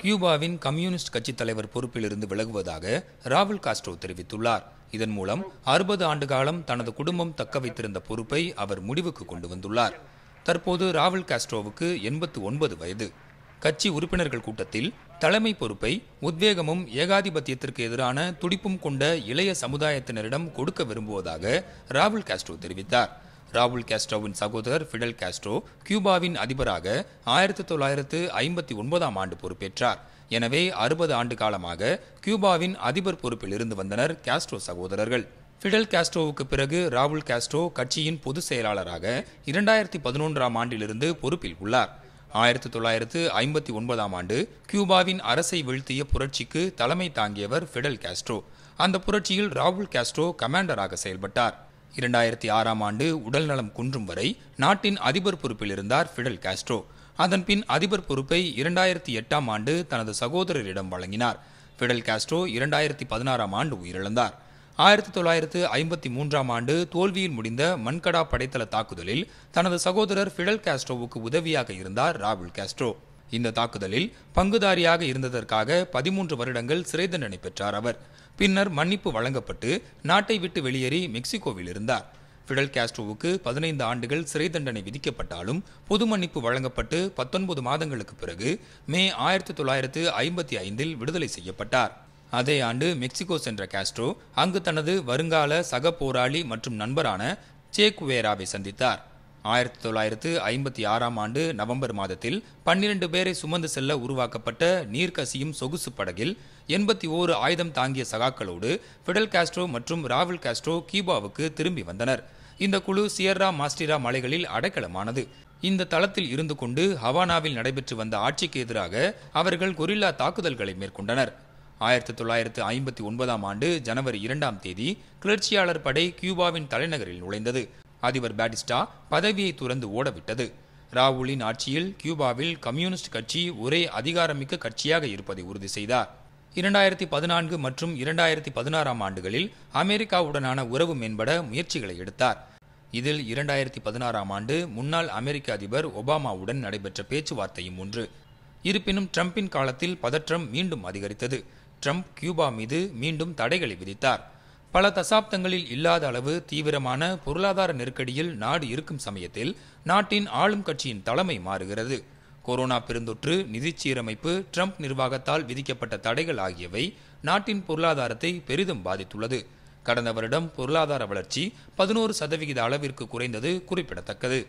கியூபாவின் communist கட்சித் தலைவர் பொறுப்பிலிருந்து விலகுவதாக ராகுல் காஸ்ட்ரோ தெரிவித்துள்ளார் இதன் மூலம் அறுபது ஆண்டு காலம் தனது குடும்பம் தக்க வைத்திருந்த பொறுப்பை அவர் முடிவுக்கு கொண்டு வந்துள்ளார் தற்போது ராகுல் காஸ்ட்ரோவுக்கு எண்பத்து ஒன்பது வயது கட்சி உறுப்பினர்கள் கூட்டத்தில் தலைமை பொறுப்பை உத்வேகமும் ஏகாதிபத்தியத்திற்கு எதிரான துடிப்பும் கொண்ட இளைய சமுதாயத்தினரிடம் கொடுக்க விரும்புவதாக ராகுல் காஸ்ட்ரோ தெரிவித்தார் ராகுல் காஸ்ட்ரோவின் சகோதரர் ஃபிடல் காஸ்ட்ரோ கியூபாவின் அதிபராக ஆயிரத்தி தொள்ளாயிரத்து ஐம்பத்தி ஒன்பதாம் ஆண்டு பொறுப்பேற்றார் எனவே அறுபது ஆண்டு காலமாக கியூபாவின் அதிபர் பொறுப்பில் இருந்து வந்தனர் காஸ்ட்ரோ சகோதரர்கள் ஃபிடல் காஸ்ட்ரோவுக்கு பிறகு ராகுல் காஸ்ட்ரோ கட்சியின் பொதுச் செயலாளராக இரண்டாயிரத்தி பதினொன்றாம் ஆண்டிலிருந்து பொறுப்பில் உள்ளார் ஆயிரத்தி தொள்ளாயிரத்து ஐம்பத்தி ஒன்பதாம் ஆண்டு கியூபாவின் அரசை வீழ்த்திய புரட்சிக்கு தலைமை தாங்கியவர் ஃபிடல் காஸ்ட்ரோ அந்த புரட்சியில் ராகுல் காஸ்ட்ரோ கமாண்டராக செயல்பட்டார் இரண்டாயிரத்தி ஆறாம் ஆண்டு உடல்நலம் குன்றும் வரை நாட்டின் அதிபர் பொறுப்பில் இருந்தார் ஃபிடல் காஸ்ட்ரோ அதன்பின் அதிபர் பொறுப்பை இரண்டாயிரத்தி எட்டாம் ஆண்டு தனது சகோதரரிடம் வழங்கினார் ஃபிடல் காஸ்ட்ரோ இரண்டாயிரத்தி பதினாறாம் ஆண்டு உயிரிழந்தார் ஆயிரத்தி தொள்ளாயிரத்து ஐம்பத்தி மூன்றாம் ஆண்டு தோல்வியில் முடிந்த மன்கடா படைத்தள தாக்குதலில் தனது சகோதரர் ஃபிடல் காஸ்ட்ரோவுக்கு உதவியாக இருந்தார் ராகுல் காஸ்ட்ரோ இந்த தாக்குதலில் பங்குதாரியாக இருந்ததற்காக பதிமூன்று வருடங்கள் சிறை தண்டனை பெற்றார் அவர் பின்னர் மன்னிப்பு வழங்கப்பட்டு நாட்டை விட்டு வெளியேறி மெக்சிகோவில் இருந்தார் ஃபிடல் காஸ்ட்ரோவுக்கு பதினைந்து ஆண்டுகள் சிறை தண்டனை விதிக்கப்பட்டாலும் பொது மன்னிப்பு வழங்கப்பட்டு பத்தொன்பது மாதங்களுக்கு பிறகு மே ஆயிரத்தி தொள்ளாயிரத்து ஐம்பத்தி ஐந்தில் விடுதலை செய்யப்பட்டார் அதே ஆண்டு மெக்சிகோ சென்ற காஸ்ட்ரோ அங்கு தனது வருங்கால சக போராளி மற்றும் நண்பரான சேக்குவேராவை சந்தித்தார் ஆயிரத்தி தொள்ளாயிரத்து ஐம்பத்தி ஆறாம் ஆண்டு நவம்பர் மாதத்தில் பன்னிரண்டு பேரை சுமந்து செல்ல உருவாக்கப்பட்ட நீர்க்கசியும் சொகுசு படகில் எண்பத்தி ஓரு ஆயுதம் தாங்கிய சகாக்களோடு ஃபிடல் காஸ்ட்ரோ மற்றும் ராவல் காஸ்ட்ரோ கியூபாவுக்கு திரும்பி வந்தனர் இந்த குழு சியர்ரா மாஸ்டிரா மலைகளில் அடைக்கலமானது இந்த தளத்தில் இருந்து கொண்டு ஹவானாவில் நடைபெற்று வந்த ஆட்சிக்கு எதிராக அவர்கள் கொரில்லா தாக்குதல்களை மேற்கொண்டனர் ஆயிரத்தி தொள்ளாயிரத்து ஐம்பத்தி ஒன்பதாம் ஆண்டு ஜனவரி இரண்டாம் தேதி கிளர்ச்சியாளர் படை கியூபாவின் தலைநகரில் நுழைந்தது அதிபர் பேட்டிஸ்டா பதவியை துறந்து ஓடவிட்டது ராவுலின் ஆட்சியில் கியூபாவில் கம்யூனிஸ்ட் கட்சி ஒரே அதிகாரமிக்க கட்சியாக இருப்பதை உறுதி செய்தார் இரண்டாயிரத்தி பதினான்கு மற்றும் இரண்டாயிரத்தி பதினாறாம் ஆண்டுகளில் அமெரிக்காவுடனான உறவு மேம்பட முயற்சிகளை எடுத்தார் இதில் இரண்டாயிரத்தி பதினாறாம் ஆண்டு முன்னாள் அமெரிக்க அதிபர் ஒபாமாவுடன் நடைபெற்ற பேச்சுவார்த்தையும் ஒன்று இருப்பினும் டிரம்பின் காலத்தில் பதற்றம் மீண்டும் அதிகரித்தது ட்ரம்ப் கியூபா மீது மீண்டும் தடைகளை விதித்தார் பல தசாப்தங்களில் இல்லாத அளவு தீவிரமான பொருளாதார நெருக்கடியில் நாடு இருக்கும் சமயத்தில் நாட்டின் ஆளும் கட்சியின் தலைமை மாறுகிறது கொரோனா பெருந்தொற்று நிதி சீரமைப்பு ட்ரம்ப் நிர்வாகத்தால் விதிக்கப்பட்ட தடைகள் ஆகியவை நாட்டின் பொருளாதாரத்தை பெரிதும் பாதித்துள்ளது கடந்த வருடம் பொருளாதார வளர்ச்சி பதினோரு சதவிகித அளவிற்கு குறைந்தது குறிப்பிடத்தக்கது